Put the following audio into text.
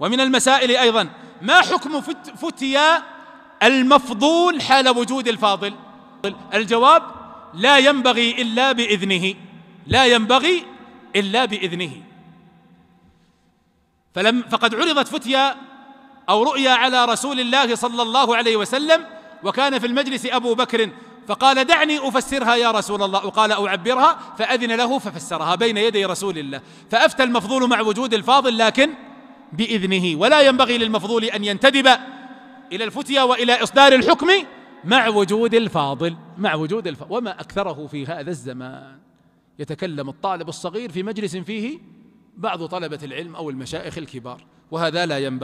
ومن المسائل أيضا ما حكم فتيا المفضول حال وجود الفاضل الجواب لا ينبغي إلا بإذنه لا ينبغي إلا بإذنه فلم فقد عرضت فتيا أو رؤيا على رسول الله صلى الله عليه وسلم وكان في المجلس أبو بكر فقال دعني أفسرها يا رسول الله وقال أعبرها فأذن له ففسرها بين يدي رسول الله فأفتى المفضول مع وجود الفاضل لكن باذنه ولا ينبغي للمفضول ان ينتدب الى الفتيا والى اصدار الحكم مع وجود الفاضل مع وجود الفاضل وما اكثره في هذا الزمان يتكلم الطالب الصغير في مجلس فيه بعض طلبه العلم او المشائخ الكبار وهذا لا ينبغي